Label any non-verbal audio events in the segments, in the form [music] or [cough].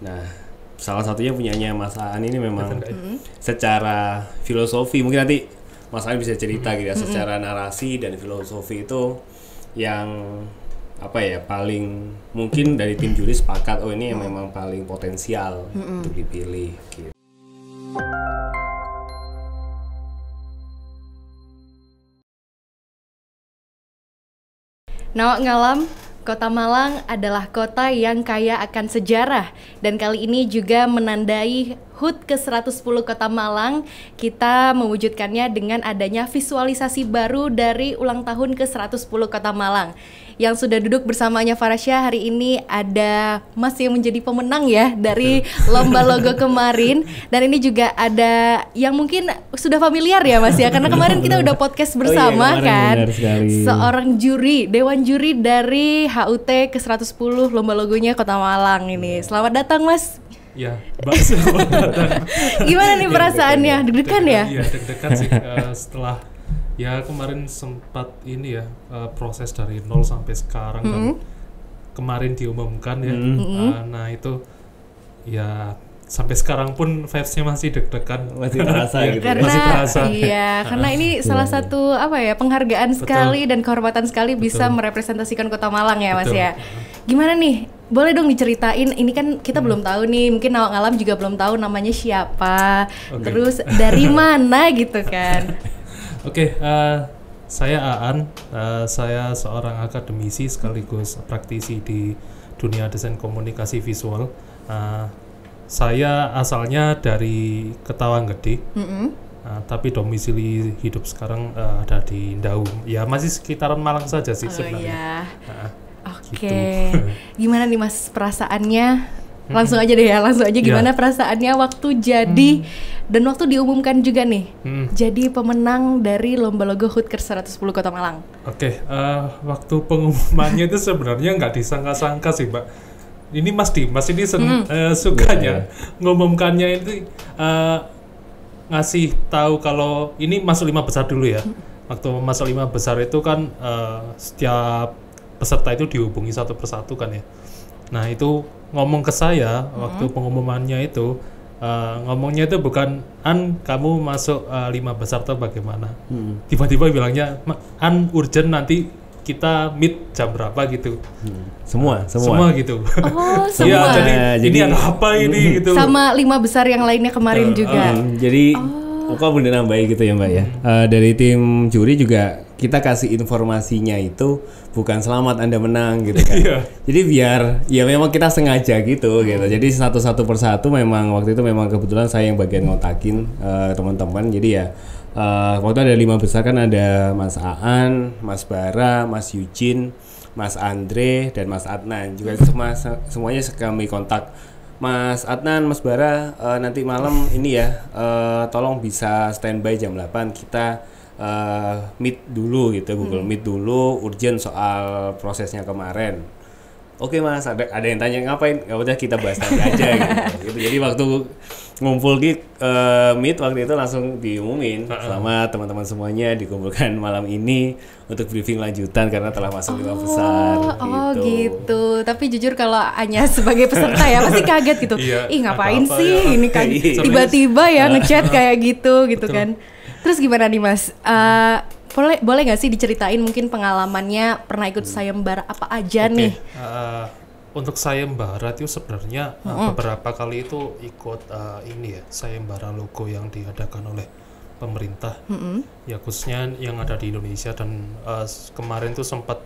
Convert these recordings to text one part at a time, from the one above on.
Nah, salah satunya punyanya Mas Aan ini memang mm-hmm. secara filosofi mungkin nanti Mas Aan bisa cerita mm-hmm. gitu ya secara narasi dan filosofi itu yang apa ya paling mungkin dari tim juri sepakat oh ini yang memang paling potensial mm-hmm. untuk dipilih gitu. Nah, ngalam Kota Malang adalah kota yang kaya akan sejarah dan kali ini juga menandai HUT ke-110 Kota Malang, kita mewujudkannya dengan adanya visualisasi baru dari ulang tahun ke-110 Kota Malang. Yang sudah duduk bersamanya Farasya hari ini ada Mas yang menjadi pemenang ya dari lomba logo kemarin dan ini juga ada yang mungkin sudah familiar ya Mas ya karena kemarin kita udah podcast bersama oh, iya, kan. Seorang juri, dewan juri dari HUT ke-110 lomba logonya Kota Malang ini. Selamat datang Mas. Ya, bakso. [laughs] Gimana nih iya, perasaannya? Deg-degan ya? Iya, deg-degan sih uh, setelah ya kemarin sempat ini ya uh, proses dari nol sampai sekarang mm -hmm. dan kemarin diumumkan ya. Mm -hmm. uh, nah, itu ya sampai sekarang pun vibesnya masih deg-degan masih terasa [laughs] ya, gitu ya? karena, masih terasa iya ah, karena ini salah satu apa ya penghargaan Betul. sekali dan kehormatan sekali Betul. bisa merepresentasikan kota Malang ya Betul. mas ya Gimana nih? Boleh dong diceritain, ini kan kita hmm. belum tahu nih, mungkin Nawang ngalam juga belum tahu namanya siapa, okay. terus dari [laughs] mana gitu kan. Oke, okay, uh, eh, saya Aan, uh, saya seorang akademisi sekaligus praktisi di dunia desain komunikasi visual. Uh, saya asalnya dari Ketawanggede, mm -hmm. uh, tapi domisili hidup sekarang uh, ada di Daum. Ya masih sekitaran Malang saja sih oh, sebenarnya. Iya. Uh, Gitu. Oke. Okay. Gimana nih Mas perasaannya? Hmm. Langsung aja deh ya, langsung aja iya. gimana yeah. perasaannya waktu jadi hmm. dan waktu diumumkan juga nih. Hmm. Jadi pemenang dari lomba logo HUT ke 110 Kota Malang. Oke, okay, uh, eh, waktu pengumumannya itu sebenarnya nggak disangka-sangka sih, Mbak. Ini Mas Dimas ini hmm. uh, sukanya yeah. Iya. ngumumkannya itu uh, ngasih tahu kalau ini masuk lima besar dulu ya. Hmm. Waktu masuk lima besar itu kan uh, setiap peserta itu dihubungi satu persatu kan ya. Nah itu ngomong ke saya hmm. waktu pengumumannya itu uh, ngomongnya itu bukan An kamu masuk uh, lima besar atau bagaimana. tiba mm-hmm. Tiba-tiba bilangnya An urgent nanti kita meet jam berapa gitu. Hmm. Semua, semua. Semua gitu. Oh, [laughs] iya, semua. ya, jadi, jadi ini apa ini mm-hmm. gitu. Sama lima besar yang lainnya kemarin uh, juga. Uh, jadi oh. Kok boleh nambahin gitu ya Mbak ya. Uh, dari tim juri juga kita kasih informasinya itu bukan selamat Anda menang gitu kan. [laughs] yeah. Jadi biar ya memang kita sengaja gitu gitu. Jadi satu-satu persatu memang waktu itu memang kebetulan saya yang bagian ngotakin uh, teman-teman. Jadi ya uh, waktu ada lima besar kan ada Mas Aan, Mas Bara, Mas Yujin, Mas Andre dan Mas Adnan juga semua semuanya kami kontak Mas Adnan, Mas Bara, uh, nanti malam ini ya, uh, tolong bisa standby jam 8 kita uh, meet dulu gitu, Google hmm. Meet dulu, urgent soal prosesnya kemarin oke okay, mas ada ada yang tanya ngapain ya udah kita bahas nanti aja gitu. gitu. jadi waktu ngumpul di uh, eh, meet waktu itu langsung diumumin uh -uh. selama teman-teman semuanya dikumpulkan [laughs] malam ini untuk briefing lanjutan karena telah masuk oh, besar oh gitu. gitu tapi jujur kalau hanya sebagai peserta ya pasti kaget gitu iya, ih ngapain apa -apa sih ya. ini kan iya. tiba-tiba ya iya. ngechat kayak gitu gitu Betul. kan terus gimana nih mas uh, boleh boleh nggak sih diceritain mungkin pengalamannya pernah ikut hmm. sayembara apa aja okay. nih? Uh, untuk sayembara itu sebenarnya mm -hmm. beberapa kali itu ikut uh, ini ya sayembara logo yang diadakan oleh pemerintah, mm -hmm. ya khususnya yang ada di Indonesia dan uh, kemarin tuh sempat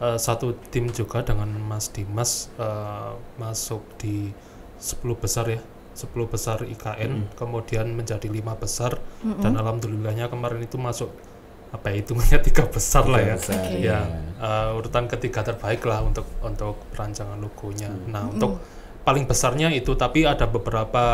uh, satu tim juga dengan Mas Dimas uh, masuk di 10 besar ya 10 besar IKN mm -hmm. kemudian menjadi lima besar mm -hmm. dan alhamdulillahnya kemarin itu masuk apa ya, itu hanya tiga besar lah ya, besar, okay. ya uh, urutan ketiga terbaik lah untuk untuk perancangan logonya. Hmm. Nah untuk paling besarnya itu, tapi ada beberapa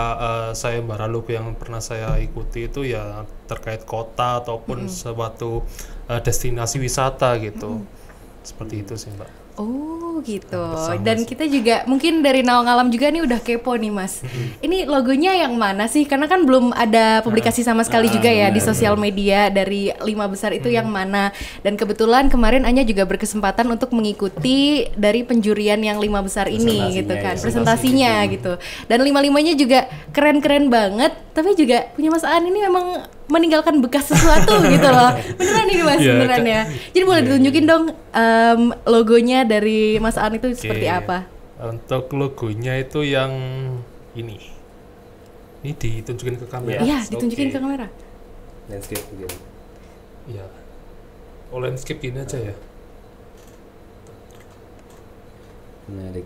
uh, bara logo yang pernah saya ikuti itu ya terkait kota ataupun hmm. suatu uh, destinasi wisata gitu, hmm. seperti hmm. itu sih mbak. Oh gitu. Sama Dan kita juga mungkin dari Naung Alam juga nih udah kepo nih Mas. ini logonya yang mana sih? Karena kan belum ada publikasi sama sekali ah, juga ya iya, di sosial iya. media dari lima besar itu yang mana. Dan kebetulan kemarin Anya juga berkesempatan untuk mengikuti dari penjurian yang lima besar ini gitu kan. Ya, presentasinya gitu. gitu. Dan lima-limanya juga keren-keren banget, tapi juga punya Mas An ini memang meninggalkan bekas sesuatu [laughs] gitu loh. Iya. Beneran ini Mas, ya, beneran ya. Jadi boleh iya, ditunjukin iya. dong um, logonya dari Mas An itu okay. seperti apa? Untuk logonya itu yang ini. Ini ditunjukin ke kamera. Iya, ditunjukin okay. ke kamera. Landscape begini. Iya. Oh, landscape ini aja ya. Menarik.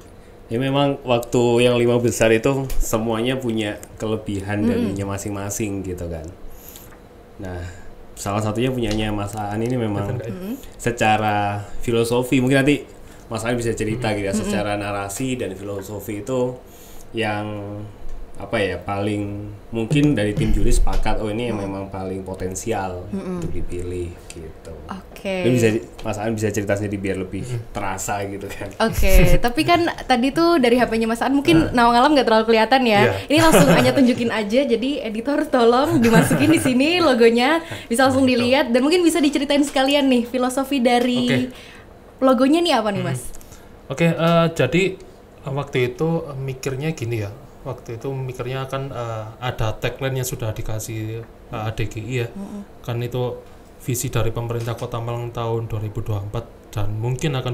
Ya memang waktu yang lima besar itu semuanya punya kelebihan mm -hmm. dan masing-masing gitu kan. Nah, salah satunya punyanya Mas Aan ini memang mm-hmm. secara filosofi mungkin nanti Mas Aan bisa cerita mm-hmm. gitu ya, secara narasi dan filosofi itu yang apa ya paling mungkin dari tim juri sepakat oh ini yang memang paling potensial mm -mm. untuk dipilih gitu. Oke. Okay. Bisa Mas An bisa cerita sendiri biar lebih terasa gitu kan. Oke, okay. [laughs] tapi kan tadi tuh dari HP-nya Mas An mungkin nah. Nawang Alam nggak terlalu kelihatan ya. Yeah. Ini langsung hanya tunjukin aja jadi editor tolong dimasukin di sini logonya bisa langsung gitu. dilihat dan mungkin bisa diceritain sekalian nih filosofi dari okay. logonya nih apa nih Mas? Hmm. Oke, okay, uh, eh, jadi waktu itu mikirnya gini ya waktu itu mikirnya akan uh, eh, ada tagline yang sudah dikasih uh, eh, ADGI ya. Mm -hmm. Kan itu visi dari pemerintah Kota Malang tahun 2024 dan mungkin akan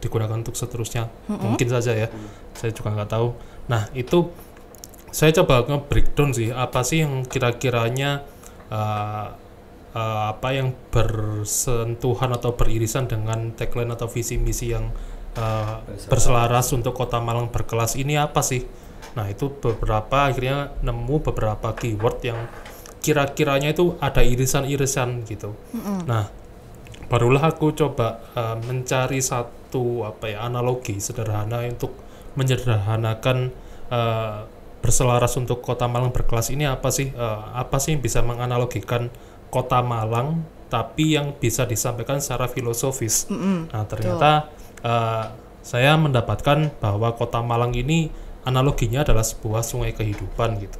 digunakan untuk seterusnya. Mm -hmm. Mungkin saja ya. Saya juga nggak tahu. Nah, itu saya coba nge-breakdown sih apa sih yang kira-kiranya uh, uh, apa yang bersentuhan atau beririsan dengan tagline atau visi misi yang uh, berselaras untuk Kota Malang berkelas ini apa sih? Nah, itu beberapa akhirnya nemu beberapa keyword yang kira-kiranya itu ada irisan-irisan gitu. Mm -hmm. Nah, barulah aku coba uh, mencari satu apa ya analogi sederhana untuk menyederhanakan uh, berselaras untuk kota Malang berkelas ini apa sih? Uh, apa sih yang bisa menganalogikan kota Malang tapi yang bisa disampaikan secara filosofis. Mm -hmm. Nah, ternyata uh, saya mendapatkan bahwa kota Malang ini analoginya adalah sebuah sungai kehidupan gitu.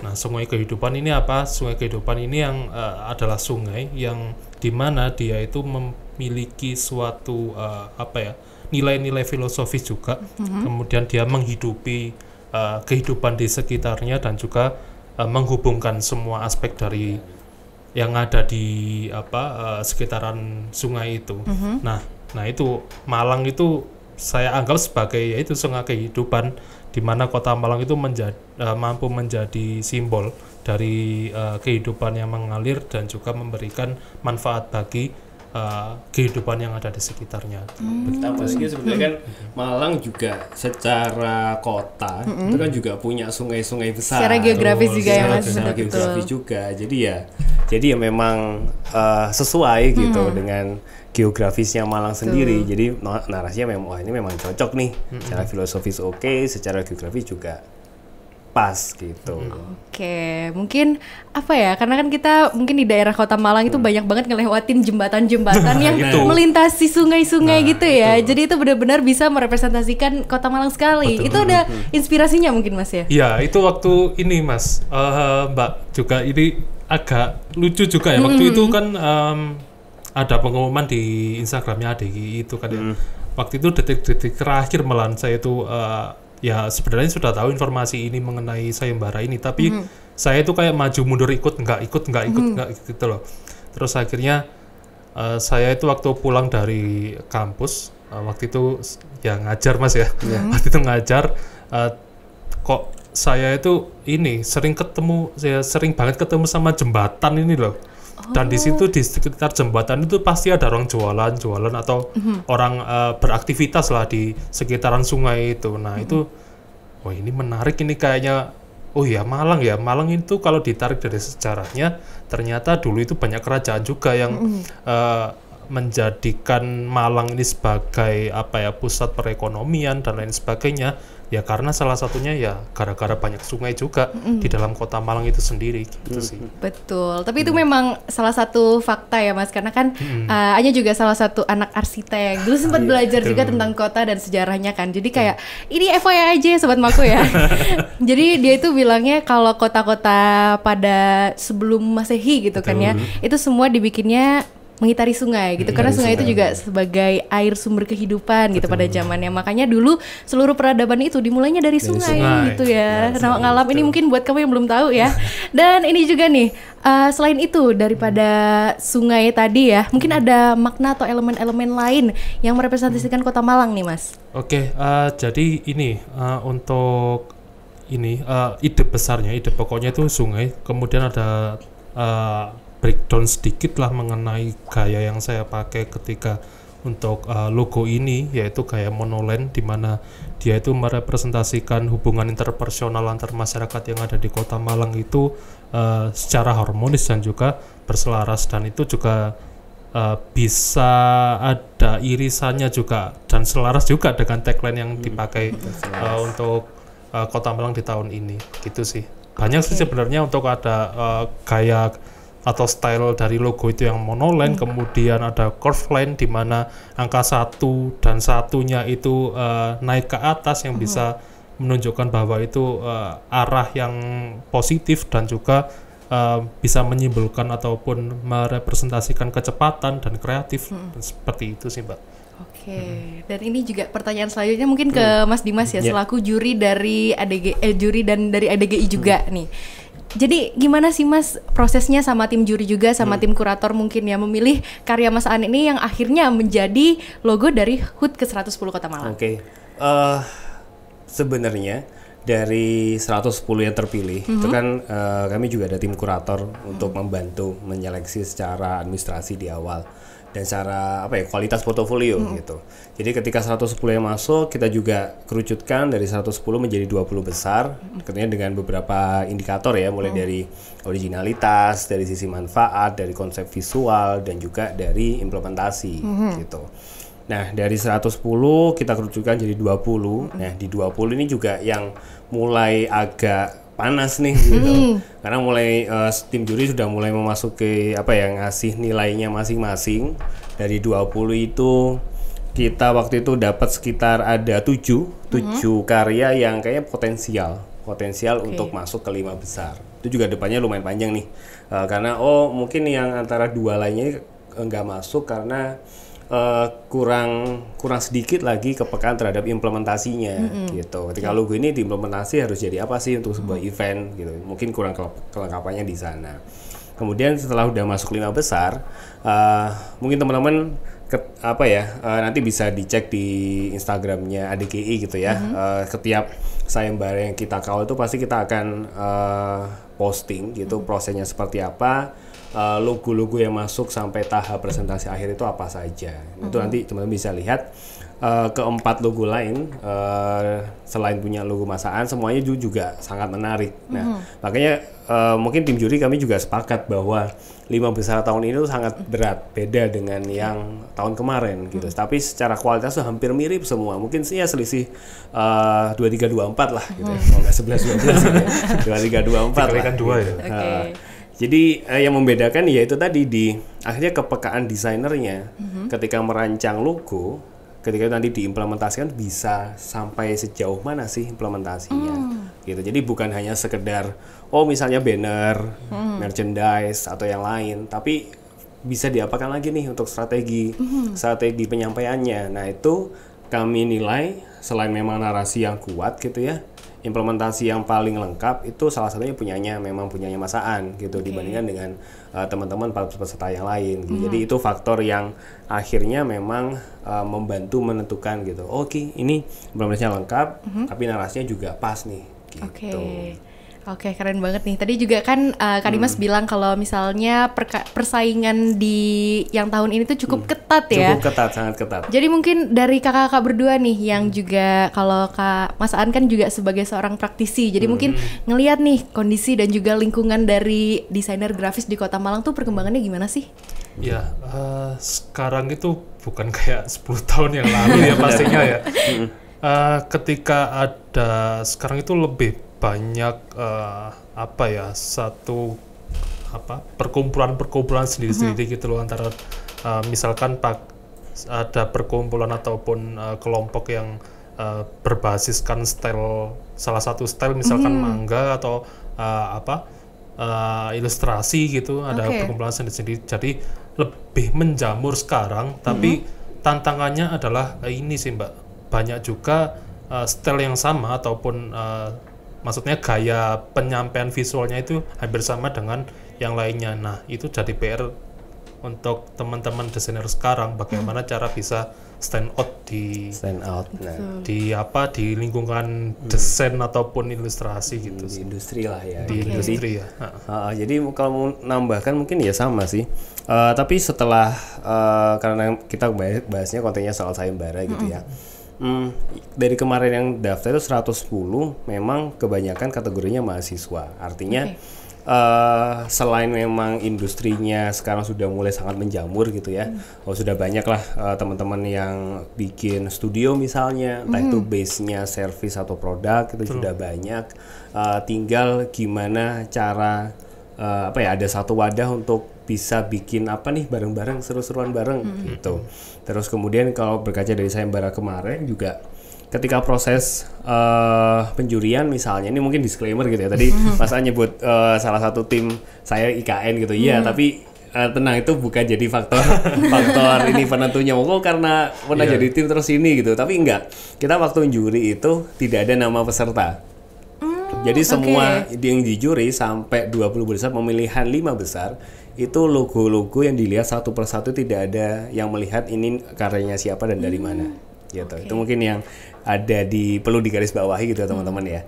Nah, sungai kehidupan ini apa? Sungai kehidupan ini yang uh, adalah sungai yang dimana dia itu memiliki suatu uh, apa ya nilai-nilai filosofis juga. Mm-hmm. Kemudian dia menghidupi uh, kehidupan di sekitarnya dan juga uh, menghubungkan semua aspek dari yang ada di apa uh, sekitaran sungai itu. Mm-hmm. Nah, nah itu Malang itu saya anggap sebagai yaitu sungai kehidupan di mana kota Malang itu menjadi, uh, e, mampu menjadi simbol dari uh, kehidupan yang mengalir dan juga memberikan manfaat bagi uh, kehidupan yang ada di sekitarnya. Hmm. sih sebenarnya hmm. kan Malang juga secara kota hmm. itu kan juga punya sungai-sungai besar. Secara geografis juga ya mas. Secara geografis juga. Jadi ya jadi ya memang uh, sesuai gitu dengan geografisnya Malang Betul. sendiri jadi narasinya memang wah ini memang cocok nih hmm. secara filosofis oke okay, secara geografis juga pas gitu. Oke, mungkin apa ya? Karena kan kita mungkin di daerah Kota Malang itu mm. banyak banget ngelewatin jembatan-jembatan [laughs] yang itu. melintasi sungai-sungai nah, gitu ya. Itu. Jadi itu benar-benar bisa merepresentasikan Kota Malang sekali. Betul. Itu ada inspirasinya mungkin Mas ya? Iya, itu waktu ini Mas. Uh, Mbak juga ini agak lucu juga ya waktu mm. itu mm-hmm. kan um, ada pengumuman di Instagramnya adik itu kan ya. Mm-hmm. waktu itu detik-detik terakhir melan saya itu uh, ya sebenarnya sudah tahu informasi ini mengenai sayembara ini tapi mm. saya itu kayak maju mundur ikut nggak ikut nggak ikut nggak gitu loh terus akhirnya uh, saya itu waktu pulang dari kampus uh, waktu itu ya ngajar mas ya mm. waktu itu ngajar uh, kok saya itu ini sering ketemu saya sering banget ketemu sama jembatan ini loh dan di situ di sekitar jembatan itu pasti ada orang jualan jualan atau mm-hmm. orang uh, beraktivitas lah di sekitaran sungai itu nah mm-hmm. itu wah oh, ini menarik ini kayaknya oh ya Malang ya Malang itu kalau ditarik dari sejarahnya ternyata dulu itu banyak kerajaan juga yang mm-hmm. uh, menjadikan Malang ini sebagai apa ya pusat perekonomian dan lain sebagainya ya karena salah satunya ya gara-gara banyak sungai juga mm. di dalam kota Malang itu sendiri gitu sih betul tapi mm. itu memang salah satu fakta ya mas karena kan mm. uh, Anya juga salah satu anak arsitek dulu ah, sempat iya, belajar juga tentang kota dan sejarahnya kan jadi kayak mm. ini FYI aja sobat maku ya [laughs] jadi dia itu bilangnya kalau kota-kota pada sebelum masehi gitu kan ya itu semua dibikinnya mengitari sungai gitu karena sungai, itu juga sebagai air sumber kehidupan gitu pada zamannya makanya dulu seluruh peradaban itu dimulainya dari, sungai, gitu ya. Nah, ngalam ini mungkin buat kamu yang belum tahu ya. [laughs] Dan ini juga nih uh, selain itu daripada sungai tadi ya, mungkin hmm. ada makna atau elemen-elemen lain yang merepresentasikan hmm. Kota Malang nih, Mas. Oke, okay, uh, eh, jadi ini uh, untuk ini uh, ide besarnya, ide pokoknya itu sungai, kemudian ada uh, breakdown sedikit lah mengenai gaya yang saya pakai ketika untuk uh, logo ini yaitu gaya monoland di mana dia itu merepresentasikan hubungan interpersonal antar masyarakat yang ada di Kota Malang itu uh, secara harmonis dan juga berselaras dan itu juga uh, bisa ada irisannya juga dan selaras juga dengan tagline yang hmm. dipakai uh, untuk uh, Kota Malang di tahun ini gitu sih banyak okay. sih sebenarnya untuk ada uh, gaya atau style dari logo itu yang monoline hmm. kemudian ada curve line di mana angka satu dan satunya itu uh, naik ke atas yang hmm. bisa menunjukkan bahwa itu uh, arah yang positif dan juga uh, bisa menyimbolkan ataupun merepresentasikan kecepatan dan kreatif hmm. seperti itu sih mbak. Oke, okay. hmm. dan ini juga pertanyaan selanjutnya mungkin ke hmm. Mas Dimas ya yeah. selaku juri dari ADG eh, juri dan dari ADGI juga hmm. nih. Jadi gimana sih Mas prosesnya sama tim juri juga sama hmm. tim kurator mungkin ya memilih karya Mas An ini yang akhirnya menjadi logo dari HUT ke-110 Kota Malang. Oke. Okay. Uh, eh, sebenarnya dari 110 yang terpilih mm -hmm. itu mm-hmm. kan uh, kami juga ada tim kurator mm -hmm. untuk mm-hmm. membantu menyeleksi secara administrasi di awal dan secara apa ya kualitas portofolio hmm. gitu. Jadi ketika 110 yang masuk kita juga kerucutkan dari 110 menjadi 20 besar katanya dengan beberapa indikator ya mulai hmm. dari originalitas, dari sisi manfaat, dari konsep visual dan juga dari implementasi hmm. gitu. Nah, dari 110 kita kerucutkan jadi 20. Nah, di 20 ini juga yang mulai agak panas nih hmm. gitu. Hmm. Karena mulai uh, tim juri sudah mulai memasuki apa yang ngasih nilainya masing-masing dari 20 itu kita waktu itu dapat sekitar ada tujuh tujuh hmm. karya yang kayaknya potensial potensial okay. untuk masuk ke lima besar itu juga depannya lumayan panjang nih uh, karena oh mungkin yang antara dua lainnya eh, nggak masuk karena Eh, kurang kurang sedikit lagi kepekaan terhadap implementasinya mm -hmm. gitu. Ketika yeah. logo ini diimplementasi harus jadi apa sih untuk sebuah mm -hmm. event gitu. Mungkin kurang kelengkapannya di sana. Kemudian setelah udah masuk lima besar, uh, mungkin teman-teman apa ya uh, nanti bisa dicek di Instagramnya ADKI e gitu ya. Mm -hmm. uh, setiap sayembara yang kita kawal itu pasti kita akan uh, posting gitu mm -hmm. prosesnya seperti apa, Eh, logo-logo yang masuk sampai tahap presentasi akhir itu apa saja. hmm Itu mhm. nanti teman-teman bisa lihat uh, keempat logo lain uh, selain punya logo masaan semuanya juga sangat menarik. Nah, mhm. makanya uh, mungkin tim juri kami juga sepakat bahwa lima besar tahun ini itu sangat berat, beda dengan yang tahun kemarin gitu. hmm Tapi secara kualitas tuh hampir mirip semua. Mungkin sih ya selisih dua tiga dua empat lah gitu. hmm Ya. Mhm. Kalau nggak sebelas dua belas, gitu ya. [laughs] dua tiga dua empat. kan dua ya. Okay. Jadi eh, yang membedakan yaitu tadi di akhirnya kepekaan desainernya mm-hmm. ketika merancang logo, ketika nanti diimplementasikan bisa sampai sejauh mana sih implementasinya. Mm. Gitu. Jadi bukan hanya sekedar oh misalnya banner, mm. merchandise atau yang lain, tapi bisa diapakan lagi nih untuk strategi mm-hmm. strategi penyampaiannya. Nah, itu kami nilai selain memang narasi yang kuat gitu ya implementasi yang paling lengkap itu salah satunya punyanya memang punyanya masaan gitu okay. dibandingkan dengan uh, teman-teman para peserta yang lain. Gitu. Mm. Jadi itu faktor yang akhirnya memang uh, membantu menentukan gitu. Oke, okay, ini implementasinya lengkap, mm -hmm. tapi narasinya juga pas nih. Gitu. Okay. Oke, okay, keren banget nih. Tadi juga kan uh, Kak Dimas hmm. bilang kalau misalnya persaingan di yang tahun ini tuh cukup hmm. ketat ya. Cukup ketat, sangat ketat. Jadi mungkin dari kakak-kakak berdua nih yang hmm. juga kalau Kak Mas An kan juga sebagai seorang praktisi. Jadi hmm. mungkin ngelihat nih kondisi dan juga lingkungan dari desainer grafis di Kota Malang tuh perkembangannya gimana sih? Ya, uh, sekarang itu bukan kayak 10 tahun yang lalu ya [laughs] pastinya ya. Uh, ketika ada sekarang itu lebih banyak uh, apa ya satu apa perkumpulan-perkumpulan sendiri-sendiri mm-hmm. gitu loh antara uh, misalkan pak ada perkumpulan ataupun uh, kelompok yang uh, berbasiskan style salah satu style misalkan mm-hmm. manga atau uh, apa uh, ilustrasi gitu ada okay. perkumpulan sendiri-sendiri jadi lebih menjamur sekarang tapi mm-hmm. tantangannya adalah ini sih mbak banyak juga uh, style yang sama ataupun uh, maksudnya gaya penyampaian visualnya itu hampir sama dengan yang lainnya. Nah, itu jadi PR untuk teman-teman desainer sekarang bagaimana hmm. cara bisa stand out di stand out nah. di apa di lingkungan hmm. desain ataupun ilustrasi gitu di industri lah ya di okay. industri ya uh, uh, jadi kalau nambahkan mungkin ya sama sih uh, tapi setelah uh, karena kita bahasnya kontennya soal sayembara hmm. gitu ya Hmm, dari kemarin yang daftar itu 110 memang kebanyakan kategorinya mahasiswa. Artinya okay. uh, eh, selain memang industrinya sekarang sudah mulai sangat menjamur gitu ya. Hmm. Oh sudah banyak lah uh, eh, teman-teman yang bikin studio misalnya, entah itu hmm. base-nya service atau produk itu True. sudah banyak. Uh, tinggal gimana cara uh, apa ya ada satu wadah untuk bisa bikin apa nih bareng-bareng seru-seruan bareng, -bareng hmm. gitu. Terus kemudian kalau berkaca dari saya sayembara kemarin juga ketika proses uh, penjurian misalnya ini mungkin disclaimer gitu ya tadi [laughs] Mas A nyebut uh, salah satu tim saya IKN gitu iya hmm. tapi uh, tenang itu bukan jadi faktor [laughs] faktor ini penentunya mungkin oh, karena pernah yeah. jadi tim terus ini gitu tapi enggak kita waktu juri itu tidak ada nama peserta mm, jadi semua yang dijuri juri sampai 20 besar pemilihan 5 besar itu logo-logo yang dilihat satu persatu tidak ada yang melihat ini karyanya siapa dan dari hmm. mana gitu. Okay. Itu mungkin yang ada di perlu digarisbawahi gitu ya, teman-teman ya.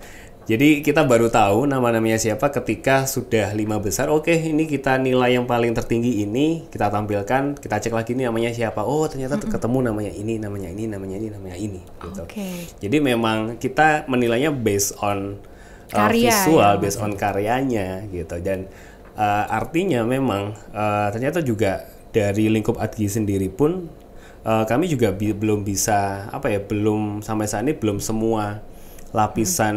Jadi kita baru tahu nama-namanya siapa ketika sudah lima besar. Oke, okay, ini kita nilai yang paling tertinggi ini kita tampilkan, kita cek lagi ini namanya siapa. Oh, ternyata hmm. ketemu namanya ini, namanya ini, namanya ini, namanya ini. Gitu. Okay. Jadi memang kita menilainya based on uh, Karya, visual, ya, based on karyanya gitu. Dan Uh, artinya memang uh, ternyata juga dari lingkup Adgi sendiri pun uh, kami juga bi belum bisa apa ya belum sampai saat ini belum semua lapisan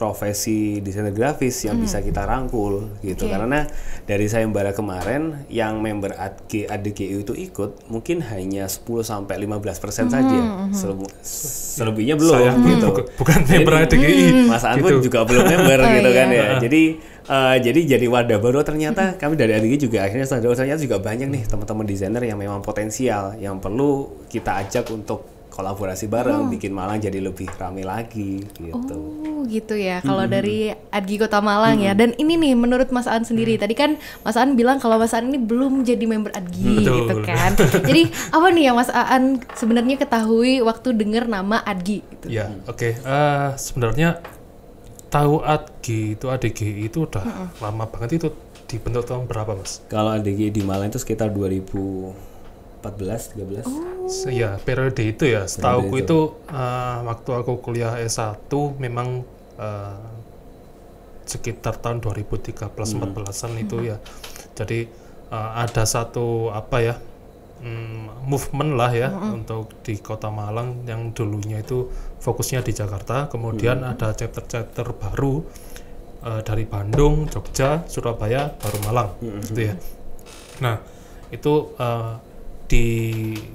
profesi desainer grafis yang hmm. bisa kita rangkul gitu okay. karena dari saya sayembara kemarin yang member ADG ADGU itu ikut mungkin hanya 10 sampai 15% persen hmm. saja hmm, hmm. Seleb selebihnya belum Saya gitu bukan, bukan member ADGI hmm. Mas Anwar gitu. juga belum member [laughs] oh, gitu iya. kan ya jadi uh, jadi jadi wadah baru ternyata kami dari ADG juga akhirnya ternyata juga banyak nih teman-teman desainer yang memang potensial yang perlu kita ajak untuk kolaborasi bareng, hmm. bikin Malang jadi lebih ramai lagi gitu. Oh, gitu ya. Kalau -hmm. dari Adgi Kota Malang ya. -hmm. ya. Dan ini nih menurut Mas An sendiri, -hmm. tadi kan Mas An bilang kalau Mas An ini belum jadi member Adgi hmm. gitu Betul. gitu kan. jadi apa nih yang Mas An sebenarnya ketahui waktu dengar nama Adgi gitu. Ya, oke. Okay. Uh, eh, sebenarnya tahu Adgi itu ADG itu udah -hmm. lama banget itu dibentuk tahun berapa, Mas? Kalau ADG di Malang itu sekitar 2000 14 13 oh. So, ya periode itu ya setahuku itu, itu uh, waktu aku kuliah S1 memang uh, sekitar tahun 2013 hmm. 14-an itu hmm. ya jadi uh, ada satu apa ya mm, movement lah ya hmm. untuk di Kota Malang yang dulunya itu fokusnya di Jakarta kemudian hmm. ada chapter-chapter baru uh, dari Bandung, Jogja, Surabaya, baru Malang, mm -hmm. gitu ya. Nah, itu uh, di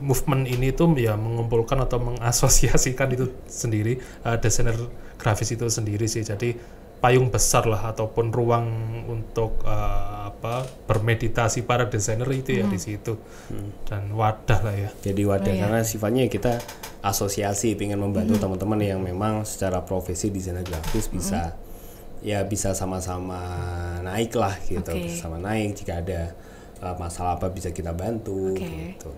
movement ini tuh ya mengumpulkan atau mengasosiasikan itu sendiri uh, desainer grafis itu sendiri sih jadi payung besar lah ataupun ruang untuk uh, apa bermeditasi para desainer itu ya di hmm. situ hmm. dan wadah lah ya jadi wadah oh, iya. karena sifatnya kita asosiasi ingin membantu hmm. teman-teman yang memang secara profesi desainer grafis hmm. bisa hmm. ya bisa sama-sama naik lah gitu okay. sama naik jika ada uh, masalah apa bisa kita bantu okay. gitu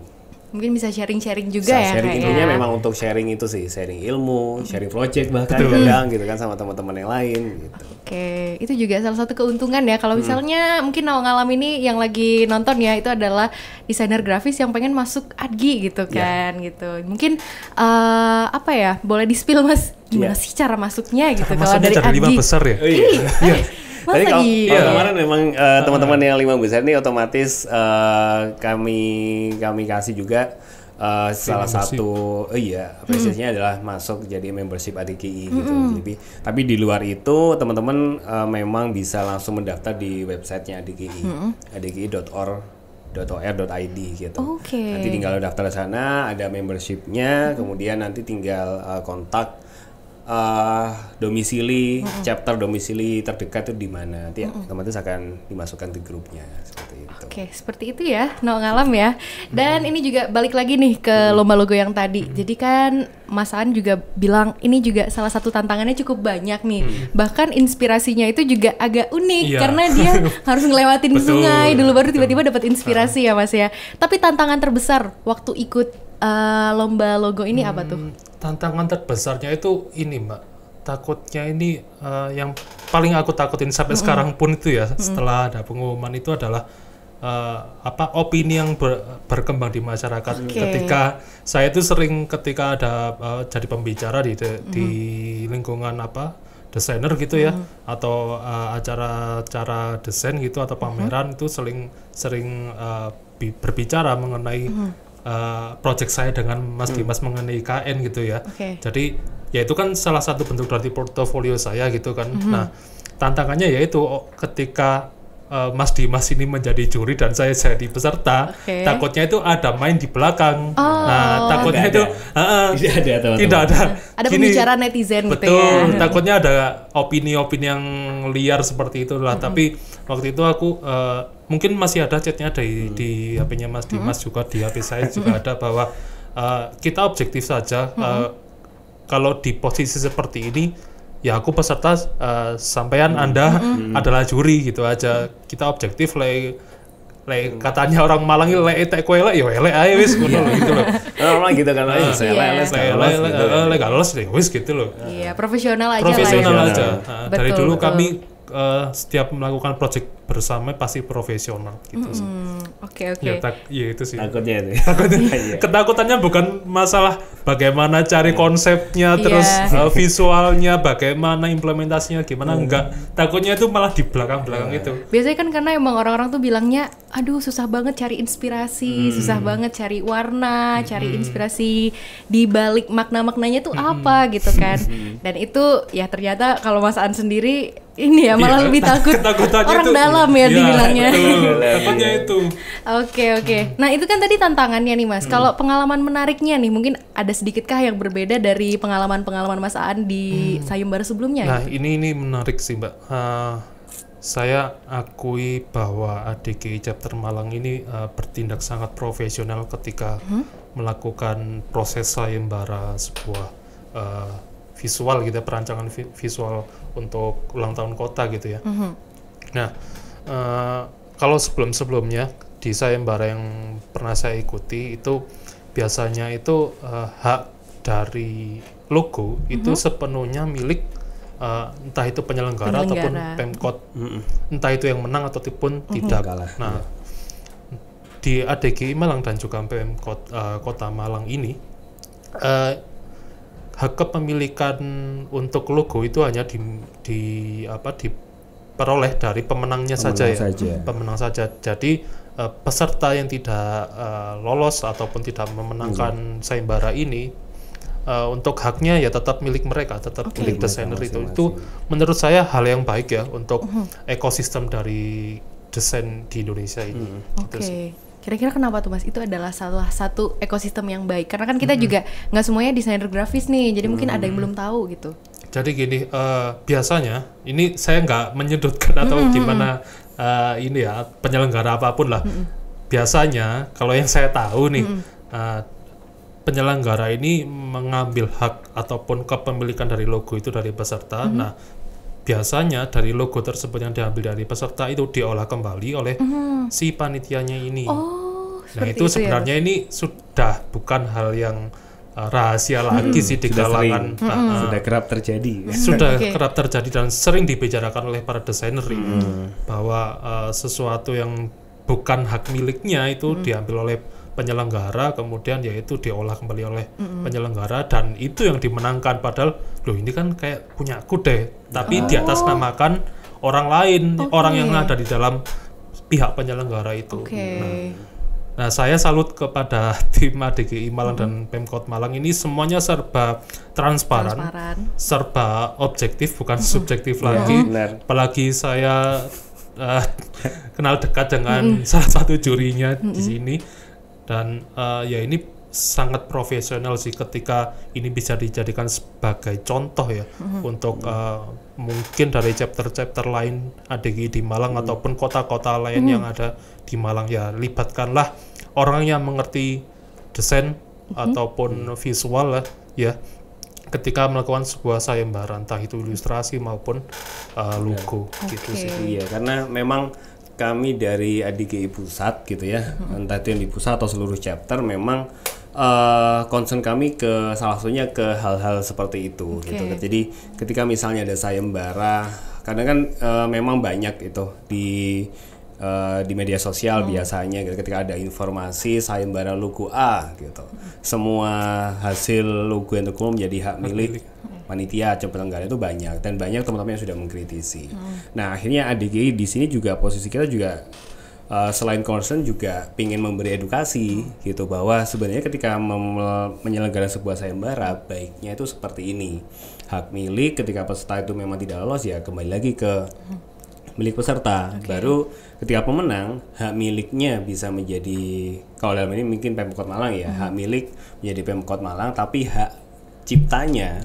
mungkin bisa sharing-sharing juga bisa ya sharing ya. intinya memang untuk sharing itu sih sharing ilmu sharing project bahkan Betul. kadang gitu kan sama teman-teman yang lain gitu oke okay. itu juga salah satu keuntungan ya kalau mm. misalnya hmm. mungkin mau ngalam ini yang lagi nonton ya itu adalah desainer grafis yang pengen masuk adgi gitu iya. kan yeah. gitu mungkin uh, apa ya boleh di spill mas gimana yeah. sih cara masuknya gitu cara gitu masuknya kalau dari cara adgi lima besar ya oh iya. Eh, iya. Masa Tadi kalau gitu? iya. kemarin memang uh, teman-teman yang lima besar ini otomatis uh, kami kami kasih juga uh, salah satu uh, iya apresiasinya hmm. adalah masuk jadi membership ADKI gitu. Hmm. Jadi tapi di luar itu teman-teman uh, memang bisa langsung mendaftar di websitenya ADKI hmm. adki.org .or.id gitu. Okay. Nanti tinggal daftar sana, ada membershipnya, hmm. kemudian nanti tinggal uh, kontak uh, domisili mm -hmm. chapter domisili terdekat itu di mana nanti mm -hmm. otomatis akan dimasukkan di grupnya seperti itu. Oke okay, seperti itu ya no ngalam ya dan mm -hmm. ini juga balik lagi nih ke mm -hmm. lomba logo yang tadi mm -hmm. jadi kan Mas An juga bilang ini juga salah satu tantangannya cukup banyak nih mm -hmm. bahkan inspirasinya itu juga agak unik yeah. karena dia [laughs] harus ngelewatin Betul. sungai dulu baru tiba-tiba dapat inspirasi ya Mas ya tapi tantangan terbesar waktu ikut uh, lomba logo ini hmm, apa tuh? Hmm, tantangan terbesarnya itu ini, Mbak. Takutnya ini uh, yang paling aku takutin sampai mm -hmm. sekarang pun itu ya, mm -hmm. setelah ada pengumuman itu adalah uh, apa opini yang ber, berkembang di masyarakat. Okay. Ketika saya itu sering ketika ada uh, jadi pembicara di de, mm -hmm. di lingkungan apa desainer gitu ya hmm. atau uh, acara-acara desain gitu atau pameran hmm. itu sering sering uh, berbicara mengenai hmm uh, project saya dengan Mas hmm. Dimas mengenai IKN gitu ya. Okay. Jadi ya itu kan salah satu bentuk dari portofolio saya gitu kan. Mm -hmm. Nah tantangannya yaitu oh, ketika uh, Mas Dimas ini menjadi juri dan saya jadi peserta, okay. takutnya itu ada main di belakang. Oh. Nah, takutnya tidak itu ada. Uh, tidak ada teman-teman. Tidak ada. Ada Gini, netizen gitu betul, gitu ya. Betul, hmm. takutnya ada opini-opini yang liar seperti itulah, mm -hmm. tapi waktu itu aku uh, mungkin masih ada chatnya dari hmm. di HP-nya Mas Dimas hmm. juga di HP saya juga ada [laughs] bahwa uh, kita objektif saja hmm. uh, kalau di posisi seperti ini ya aku peserta uh, sampean hmm. Anda hmm. hmm. adalah juri gitu aja hmm. kita objektif like lek hmm. katanya orang Malang lek tak kue lek ya lek ayo wis gitu loh. [laughs] Orang gitu kan ae ah, saya lek lek lek lek gak lolos deh wis gitu loh. Iya, profesional aja Profesional ya. aja. Iya. Nah, dari dulu kami setiap melakukan project bersama pasti profesional gitu sih. Oke oke. Ya tak, ya itu sih. Takutnya itu. [laughs] Takutnya. Iya. Iya. ketakutannya bukan masalah bagaimana cari iya. konsepnya terus yeah. [laughs] uh, visualnya bagaimana implementasinya gimana mm. enggak. Takutnya itu malah di belakang-belakang yeah. itu. Biasanya kan karena emang orang-orang tuh bilangnya aduh susah banget cari inspirasi, mm. susah banget cari warna, mm. cari hmm. inspirasi di balik makna-maknanya tuh mm. apa gitu kan. Hmm. Dan itu ya ternyata kalau Mas An sendiri ini ya malah ya, lebih takut [laughs] orang itu, dalam ya, ya dibilangnya. Takutnya iya, iya, iya. itu. Oke oke. Nah itu kan tadi tantangannya nih mas. Hmm. Kalau pengalaman menariknya nih mungkin ada sedikitkah yang berbeda dari pengalaman-pengalaman mas Aan di hmm. sayembara sebelumnya? Nah ya? ini ini menarik sih mbak. Uh, saya akui bahwa ADK Chapter Malang ini uh, bertindak sangat profesional ketika hmm? melakukan proses sayembara sebuah uh, visual gitu ya, perancangan visual untuk ulang tahun kota gitu ya. Mm -hmm. Nah, uh, kalau sebelum-sebelumnya di sayembara yang pernah saya ikuti itu biasanya itu uh, hak dari logo mm -hmm. itu mm-hmm. sepenuhnya milik uh, entah itu penyelenggara, penyelenggara. ataupun pemkot, mm -hmm. entah itu yang menang ataupun mm -hmm. tidak. Kalah. Nah, ya. di ADGI Malang dan juga pemkot uh, Kota Malang ini uh, hak kepemilikan untuk logo itu hanya di, di apa diperoleh dari pemenangnya pemenang saja, ya. saja pemenang saja jadi uh, peserta yang tidak uh, lolos ataupun tidak memenangkan hmm. sayembara ini uh, untuk haknya ya tetap milik mereka tetap okay. milik desainer itu itu menurut saya hal yang baik ya untuk uh hmm. -huh. ekosistem dari desain di Indonesia ini hmm. Gitu oke okay. Kira-kira kenapa tuh Mas? Itu adalah salah satu ekosistem yang baik. Karena kan kita -hmm. juga nggak semuanya desainer grafis nih, jadi mungkin ada yang belum tahu gitu. Jadi gini, uh, biasanya ini saya nggak menyudutkan atau -hmm. gimana uh, ini ya penyelenggara apapun lah. -hmm. Biasanya kalau yang saya tahu nih. -hmm. uh, penyelenggara ini mengambil hak ataupun kepemilikan dari logo itu dari peserta. -hmm. Nah, biasanya dari logo tersebut yang diambil dari peserta itu diolah kembali oleh mm. si panitianya ini. Oh, nah itu, itu ya, sebenarnya ya? ini sudah bukan hal yang uh, rahasia rahasia hmm. lagi sih di sudah kalangan sering, uh, uh-uh. sudah kerap terjadi sudah okay. kerap terjadi dan sering dibicarakan oleh para desainer hmm. bahwa uh, sesuatu yang bukan hak miliknya itu hmm. diambil oleh penyelenggara kemudian yaitu diolah kembali oleh mm-hmm. penyelenggara dan itu yang dimenangkan padahal loh ini kan kayak punya aku deh tapi oh. di atas oh. namakan orang lain okay. orang yang ada di dalam pihak penyelenggara itu okay. nah, nah saya salut kepada [laughs] tim ADGI Malang mm-hmm. dan Pemkot Malang ini semuanya serba transparan, transparan. serba objektif bukan mm-hmm. subjektif iya. lagi Benar. apalagi saya uh, [laughs] kenal dekat dengan mm -hmm. salah satu jurinya mm -hmm. di sini dan uh, ya ini sangat profesional sih ketika ini bisa dijadikan sebagai contoh ya mm-hmm. untuk uh, mungkin dari chapter-chapter lain ada di Malang mm ataupun kota-kota lain mm yang ada di Malang ya libatkanlah orang yang mengerti desain mm-hmm. ataupun visual lah ya ketika melakukan sebuah sayembara entah itu ilustrasi maupun uh, logo okay. Iya. gitu sih. Iya, karena memang kami dari ADGI pusat gitu ya entah itu yang di pusat atau seluruh chapter memang uh, concern kami ke salah satunya ke hal-hal seperti itu okay. gitu jadi ketika misalnya ada sayembara karena kan uh, memang banyak itu di Uh, di media sosial hmm. biasanya gitu, ketika ada informasi sayembara luku A gitu. Semua hasil lugu yang terkumpul menjadi hak milik panitia atau penyelenggara itu banyak dan banyak teman-teman yang sudah mengkritisi. Hmm. Nah akhirnya ADGI di sini juga posisi kita juga uh, selain concern juga ingin memberi edukasi gitu bahwa sebenarnya ketika menyelenggarakan sebuah sayembara baiknya itu seperti ini hak milik ketika peserta itu memang tidak lolos ya kembali lagi ke milik peserta. Okay. Baru ketika pemenang hak miliknya bisa menjadi kalau dalam ini mungkin Pemkot Malang ya, hmm. hak milik menjadi Pemkot Malang tapi hak ciptanya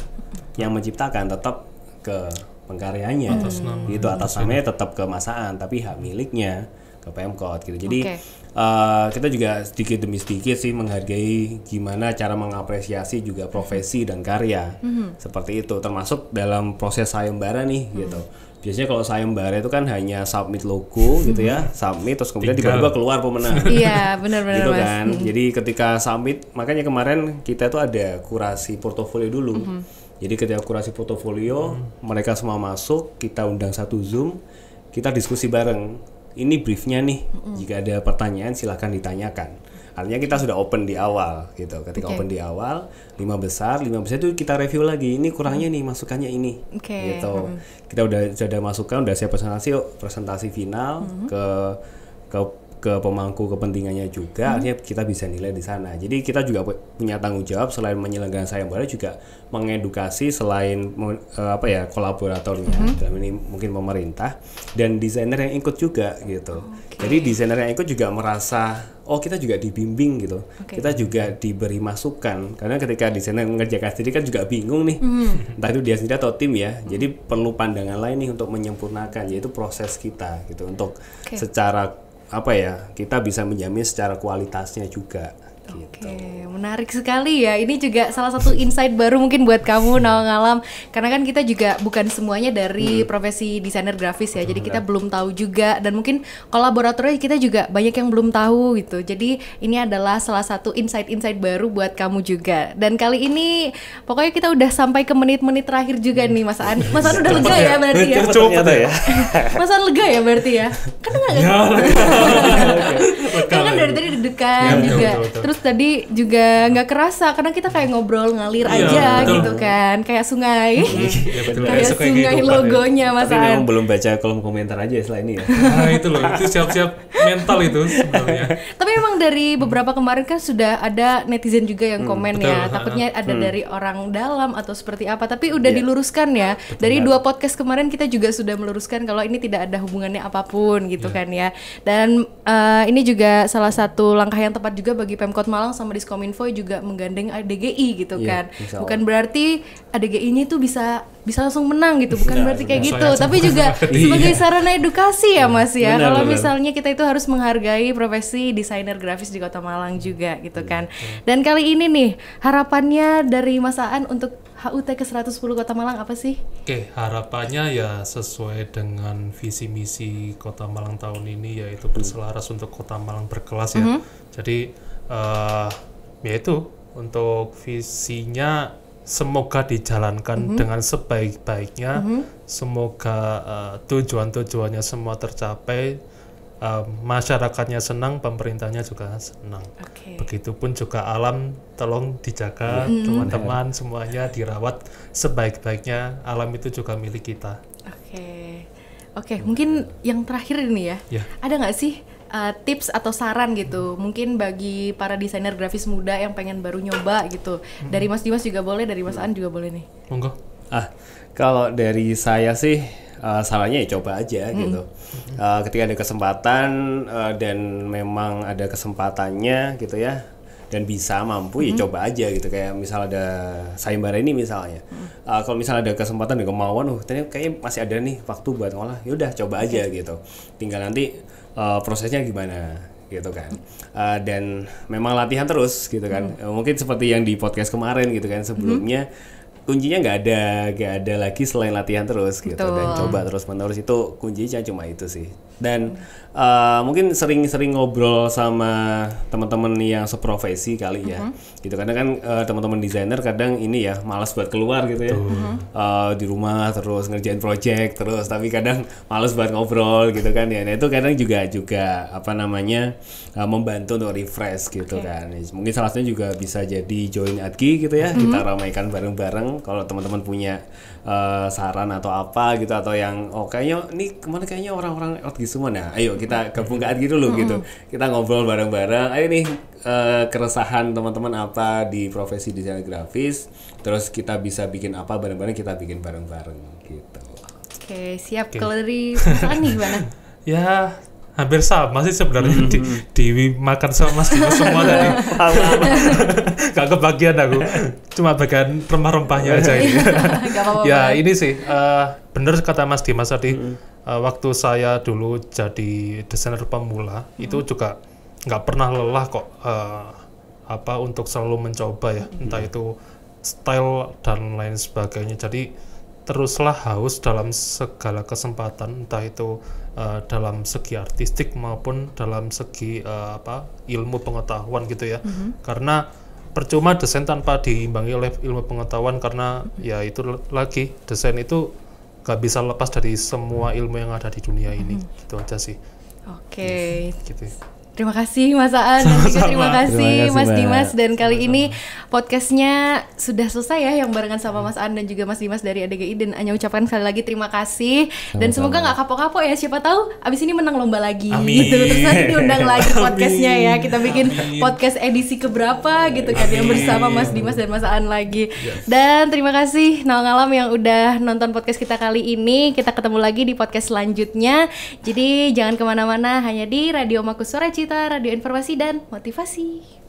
yang menciptakan tetap ke pengkaryanya atas nama itu atas namanya tetap ke masaan tapi hak miliknya ke Pemkot gitu. Jadi okay. uh, eh, kita juga sedikit demi sedikit sih menghargai gimana cara mengapresiasi juga profesi dan karya. Mm-hmm. Seperti itu termasuk dalam proses sayembara nih mm-hmm. gitu. Biasanya kalau sayembara itu kan hanya submit logo hmm gitu ya, mhm. submit terus kemudian tiba-tiba keluar pemenang. [laughs] Iya, benar-benar gitu kan. Mas. Mhm. Jadi ketika submit makanya kemarin kita tuh ada kurasi portofolio dulu. Mm-hmm jadi ketika kurasi portofolio, hmm. mereka semua masuk, kita undang satu Zoom, kita diskusi bareng. Ini briefnya nih. Hmm. Jika ada pertanyaan silahkan ditanyakan. Artinya kita sudah open di awal gitu. Ketika okay. open di awal, lima besar, lima besar itu kita review lagi. Ini kurangnya nih, masukannya ini. Okay. Gitu. Hmm. Kita udah sudah masukkan udah siap presentasi, presentasi final hmm. ke ke ke pemangku kepentingannya juga hmm. akhirnya kita bisa nilai di sana jadi kita juga punya tanggung jawab selain menyelenggarakan sayembara juga mengedukasi selain eh, apa ya kolaboratornya hmm. dalam ini mungkin pemerintah dan desainer yang ikut juga gitu okay. jadi desainer yang ikut juga merasa oh kita juga dibimbing gitu okay. kita juga diberi masukan karena ketika desainer mengerjakan sendiri kan juga bingung nih hmm. entah itu dia sendiri atau tim ya hmm. jadi perlu pandangan lain nih untuk menyempurnakan yaitu proses kita gitu untuk okay. secara apa ya kita bisa menjamin secara kualitasnya juga Gitu. Oke, menarik sekali ya. Ini juga salah satu insight baru mungkin buat kamu Nawang Alam. Karena kan kita juga bukan semuanya dari hmm. profesi desainer grafis ya. Jadi kita belum tahu juga dan mungkin kolaboratornya kita juga banyak yang belum tahu gitu. Jadi ini adalah salah satu insight-insight baru buat kamu juga. Dan kali ini pokoknya kita udah sampai ke menit-menit terakhir juga hmm. nih Mas An. Mas An udah lega ya? ya berarti ya. Cepet ya. ya? [laughs] Mas An lega ya berarti ya. Kan enggak kan dari tadi deg-degan iya, juga. Terus tadi juga nggak kerasa karena kita kayak ngobrol ngalir iya, aja betul. gitu kan kayak sungai iya, [laughs] iya, kayak sungai, gitu, logonya mas Tapi memang belum baca kolom komentar aja ya setelah ini ya [laughs] nah, itu loh itu siap-siap mental itu sebenarnya [laughs] tapi memang dari beberapa kemarin kan sudah ada netizen juga yang hmm, komen hmm, ya takutnya hmm. ada hmm. dari orang dalam atau seperti apa tapi udah yeah. diluruskan ya betul, dari dua podcast kemarin kita juga sudah meluruskan kalau ini tidak ada hubungannya apapun gitu yeah. kan ya dan uh, ini juga salah satu langkah yang tepat juga bagi pemkot Malang sama Diskominfo juga menggandeng ADGI gitu yeah, kan. Bukan berarti ADGI-nya itu bisa bisa langsung menang gitu, bukan nah, berarti kayak gitu, tapi juga iya. sebagai sarana edukasi ya Mas ya. Benar, Kalau benar. misalnya kita itu harus menghargai profesi desainer grafis di Kota Malang juga gitu kan. Dan kali ini nih harapannya dari masaan untuk HUT ke 110 Kota Malang apa sih? Oke, harapannya ya sesuai dengan visi misi Kota Malang tahun ini yaitu berselaras untuk Kota Malang berkelas ya. Mm -hmm. Jadi uh, yaitu untuk visinya semoga dijalankan mm -hmm. dengan sebaik-baiknya. Mm -hmm. Semoga uh, tujuan-tujuannya semua tercapai. Uh, masyarakatnya senang, pemerintahnya juga senang. Okay. Begitupun juga alam, tolong dijaga mhm. teman-teman mm -hmm. semuanya dirawat sebaik-baiknya. Alam itu juga milik kita. Oke, okay. oke, okay, mungkin yang terakhir ini ya, yeah. ada nggak sih uh, tips atau saran gitu mungkin bagi para desainer grafis muda yang pengen baru nyoba gitu dari Mas Dimas juga boleh dari Mas An juga boleh nih monggo ah kalau dari saya sih uh, sarannya ya coba aja mm. gitu uh, ketika ada kesempatan uh, dan memang ada kesempatannya gitu ya dan bisa mampu ya hmm. coba aja gitu kayak misal ada sayembara ini misalnya mm. uh, kalau misal ada kesempatan dan kemauan oh ternyata kayaknya masih ada nih waktu buat ngolah yaudah coba aja okay. gitu tinggal nanti uh, prosesnya gimana gitu kan uh, dan memang latihan terus gitu kan hmm. Eh, mungkin seperti yang di podcast kemarin gitu kan sebelumnya hmm. kuncinya nggak ada nggak ada lagi selain latihan terus gitu Betul. dan coba terus menerus itu kuncinya cuma itu sih dan uh, mungkin sering-sering ngobrol sama teman-teman yang seprofesi kali ya uh-huh. gitu karena kan uh, teman-teman desainer kadang ini ya malas buat keluar gitu ya uh-huh. uh, di rumah terus ngerjain project terus tapi kadang malas buat ngobrol gitu kan ya nah itu kadang juga juga apa namanya uh, membantu untuk refresh gitu okay. kan nah, mungkin salah satunya juga bisa jadi join adki gitu ya uh-huh. kita ramaikan bareng-bareng kalau teman-teman punya uh, saran atau apa gitu atau yang oh kayaknya ini kemana kayaknya orang-orang semua. Nah, ayo kita ke gitu loh dulu mm -hmm. gitu. Kita ngobrol bareng-bareng. Ayo nih uh, keresahan teman-teman apa di profesi desain grafis. Terus kita bisa bikin apa bareng-bareng, kita bikin bareng-bareng gitu. Oke, siap. Okay. Kalau dari nih gimana? [laughs] ya, hampir sama sih sebenarnya mm -hmm. di, di makan sama Mas Dimas semua tadi [laughs] [laughs] gak kebagian aku cuma bagian rempah-rempahnya aja ini ya ini sih uh, bener kata Mas Dimas tadi mm -hmm uh, waktu saya dulu jadi desainer pemula hmm. itu juga nggak pernah lelah kok uh, apa untuk selalu mencoba ya hmm. entah itu style dan lain sebagainya jadi teruslah haus dalam segala kesempatan entah itu uh, dalam segi artistik maupun dalam segi uh, apa ilmu pengetahuan gitu ya hmm karena percuma desain tanpa diimbangi oleh ilmu pengetahuan karena ya itu lagi desain itu Gak bisa lepas dari semua ilmu yang ada di dunia ini. Mm -hmm. Gitu aja sih. Oke. Okay. Gitu. Terima kasih Mas Aan dan juga terima kasih, terima kasih Mas Dimas dan kali Sama-sama. ini podcastnya sudah selesai ya yang barengan sama Mas Aan dan juga Mas Dimas dari ADGI dan hanya ucapkan sekali lagi terima kasih Sama-sama. dan semoga nggak kapok-kapok ya siapa tahu abis ini menang lomba lagi Amin. gitu terus nanti diundang lagi podcastnya ya kita bikin Amin. podcast edisi keberapa gitu kan yang bersama Mas Dimas dan Mas Aan lagi yes. dan terima kasih Nol Ngalam yang udah nonton podcast kita kali ini kita ketemu lagi di podcast selanjutnya jadi jangan kemana-mana hanya di Radio Makusura Cita kita Radio Informasi dan Motivasi.